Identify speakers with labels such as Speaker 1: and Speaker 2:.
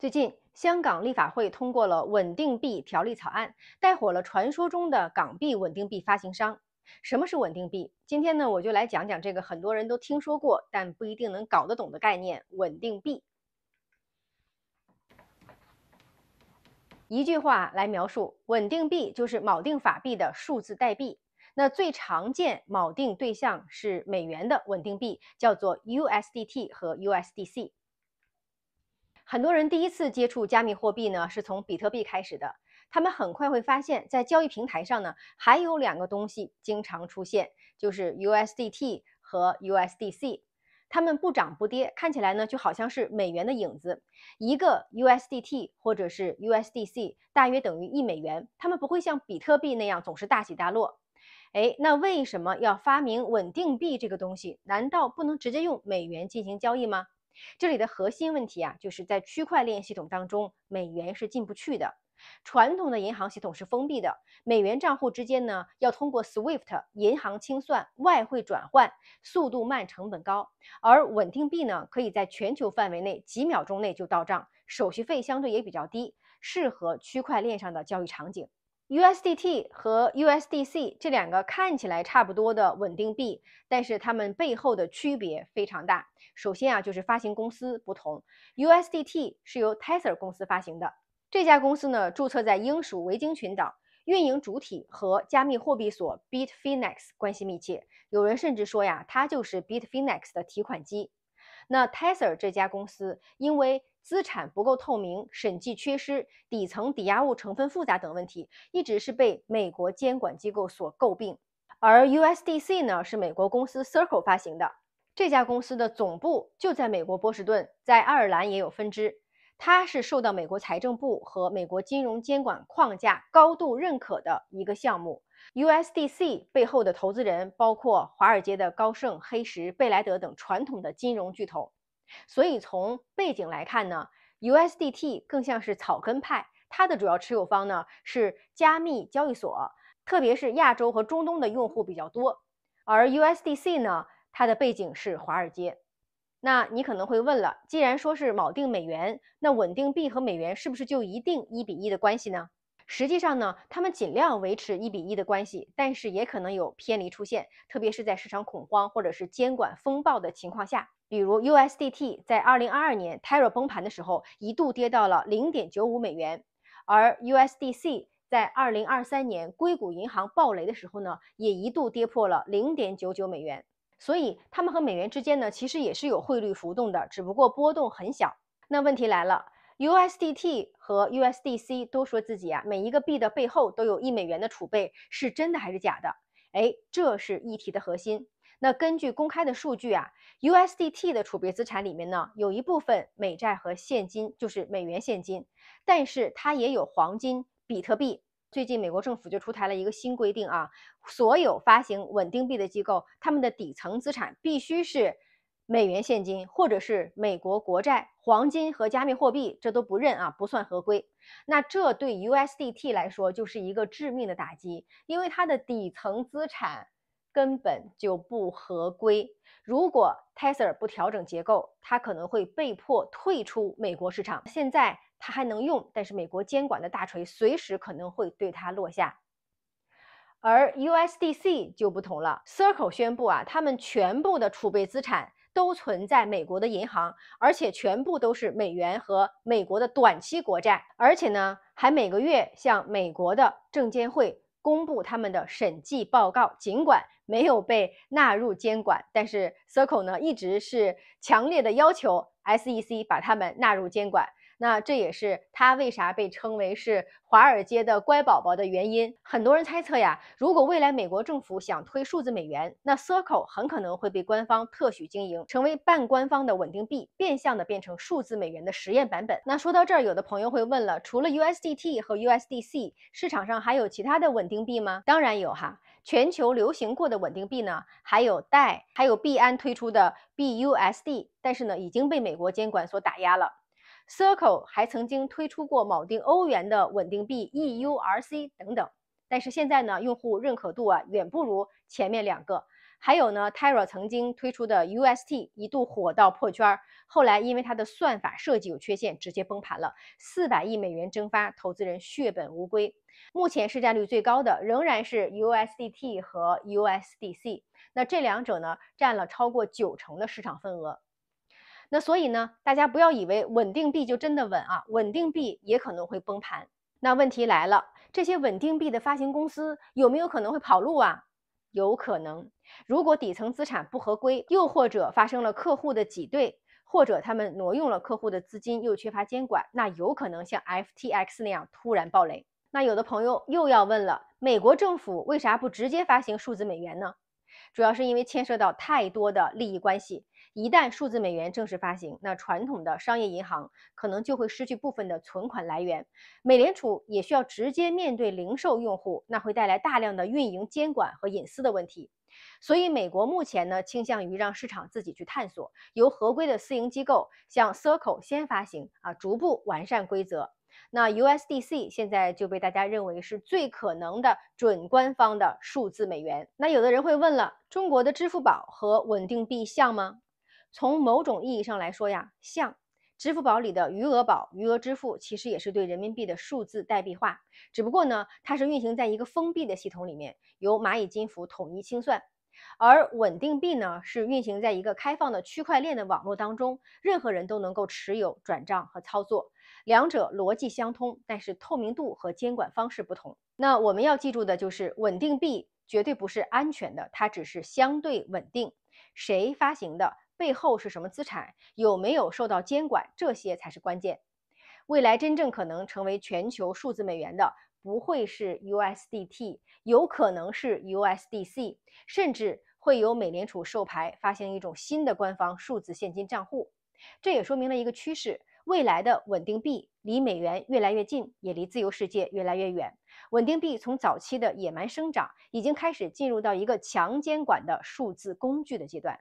Speaker 1: 最近，香港立法会通过了稳定币条例草案，带火了传说中的港币稳定币发行商。什么是稳定币？今天呢，我就来讲讲这个很多人都听说过，但不一定能搞得懂的概念——稳定币。一句话来描述，稳定币就是锚定法币的数字代币。那最常见锚定对象是美元的稳定币，叫做 USDT 和 USDC。很多人第一次接触加密货币呢，是从比特币开始的。他们很快会发现，在交易平台上呢，还有两个东西经常出现，就是 USDT 和 USDC。它们不涨不跌，看起来呢就好像是美元的影子。一个 USDT 或者是 USDC 大约等于一美元。它们不会像比特币那样总是大起大落。哎，那为什么要发明稳定币这个东西？难道不能直接用美元进行交易吗？这里的核心问题啊，就是在区块链系统当中，美元是进不去的。传统的银行系统是封闭的，美元账户之间呢，要通过 SWIFT 银行清算、外汇转换，速度慢、成本高。而稳定币呢，可以在全球范围内几秒钟内就到账，手续费相对也比较低，适合区块链上的交易场景。USDT 和 USDC 这两个看起来差不多的稳定币，但是它们背后的区别非常大。首先啊，就是发行公司不同。USDT 是由 Tether 公司发行的，这家公司呢注册在英属维京群岛，运营主体和加密货币所 Bitfinex 关系密切，有人甚至说呀，它就是 Bitfinex 的提款机。那 Tether 这家公司因为资产不够透明、审计缺失、底层抵押物成分复杂等问题，一直是被美国监管机构所诟病。而 USDC 呢，是美国公司 Circle 发行的，这家公司的总部就在美国波士顿，在爱尔兰也有分支。它是受到美国财政部和美国金融监管框架高度认可的一个项目。USDC 背后的投资人包括华尔街的高盛、黑石、贝莱德等传统的金融巨头。所以从背景来看呢，USDT 更像是草根派，它的主要持有方呢是加密交易所，特别是亚洲和中东的用户比较多。而 USDC 呢，它的背景是华尔街。那你可能会问了，既然说是锚定美元，那稳定币和美元是不是就一定一比一的关系呢？实际上呢，他们尽量维持一比一的关系，但是也可能有偏离出现，特别是在市场恐慌或者是监管风暴的情况下。比如 USDT 在二零二二年 Terra 崩盘的时候，一度跌到了零点九五美元，而 USDC 在二零二三年硅谷银行暴雷的时候呢，也一度跌破了零点九九美元。所以，它们和美元之间呢，其实也是有汇率浮动的，只不过波动很小。那问题来了，USDT 和 USDC 都说自己啊，每一个币的背后都有一美元的储备，是真的还是假的？哎，这是议题的核心。那根据公开的数据啊，USDT 的储备资产里面呢，有一部分美债和现金，就是美元现金，但是它也有黄金、比特币。最近美国政府就出台了一个新规定啊，所有发行稳定币的机构，他们的底层资产必须是。美元现金，或者是美国国债、黄金和加密货币，这都不认啊，不算合规。那这对 USDT 来说就是一个致命的打击，因为它的底层资产根本就不合规。如果 Tether 不调整结构，它可能会被迫退出美国市场。现在它还能用，但是美国监管的大锤随时可能会对它落下。而 USDC 就不同了，Circle 宣布啊，他们全部的储备资产。都存在美国的银行，而且全部都是美元和美国的短期国债，而且呢，还每个月向美国的证监会公布他们的审计报告。尽管没有被纳入监管，但是 Circle 呢一直是强烈的要求 SEC 把他们纳入监管。那这也是它为啥被称为是华尔街的乖宝宝的原因。很多人猜测呀，如果未来美国政府想推数字美元，那 Circle 很可能会被官方特许经营，成为半官方的稳定币，变相的变成数字美元的实验版本。那说到这儿，有的朋友会问了，除了 USDT 和 USDC，市场上还有其他的稳定币吗？当然有哈，全球流行过的稳定币呢，还有代，还有币安推出的 BUSD，但是呢，已经被美国监管所打压了。Circle 还曾经推出过锚定欧元的稳定币 EURC 等等，但是现在呢，用户认可度啊远不如前面两个。还有呢，Terra 曾经推出的 UST 一度火到破圈儿，后来因为它的算法设计有缺陷，直接崩盘了，四百亿美元蒸发，投资人血本无归。目前市占率最高的仍然是 USDT 和 USDC，那这两者呢，占了超过九成的市场份额。那所以呢，大家不要以为稳定币就真的稳啊，稳定币也可能会崩盘。那问题来了，这些稳定币的发行公司有没有可能会跑路啊？有可能，如果底层资产不合规，又或者发生了客户的挤兑，或者他们挪用了客户的资金，又缺乏监管，那有可能像 FTX 那样突然暴雷。那有的朋友又要问了，美国政府为啥不直接发行数字美元呢？主要是因为牵涉到太多的利益关系，一旦数字美元正式发行，那传统的商业银行可能就会失去部分的存款来源。美联储也需要直接面对零售用户，那会带来大量的运营、监管和隐私的问题。所以，美国目前呢倾向于让市场自己去探索，由合规的私营机构像 Circle 先发行啊，逐步完善规则。那 USDC 现在就被大家认为是最可能的准官方的数字美元。那有的人会问了，中国的支付宝和稳定币像吗？从某种意义上来说呀，像。支付宝里的余额宝、余额支付其实也是对人民币的数字代币化，只不过呢，它是运行在一个封闭的系统里面，由蚂蚁金服统一清算。而稳定币呢，是运行在一个开放的区块链的网络当中，任何人都能够持有、转账和操作。两者逻辑相通，但是透明度和监管方式不同。那我们要记住的就是，稳定币绝对不是安全的，它只是相对稳定。谁发行的，背后是什么资产，有没有受到监管，这些才是关键。未来真正可能成为全球数字美元的。不会是 USDT，有可能是 USDC，甚至会有美联储授牌发行一种新的官方数字现金账户。这也说明了一个趋势：未来的稳定币离美元越来越近，也离自由世界越来越远。稳定币从早期的野蛮生长，已经开始进入到一个强监管的数字工具的阶段。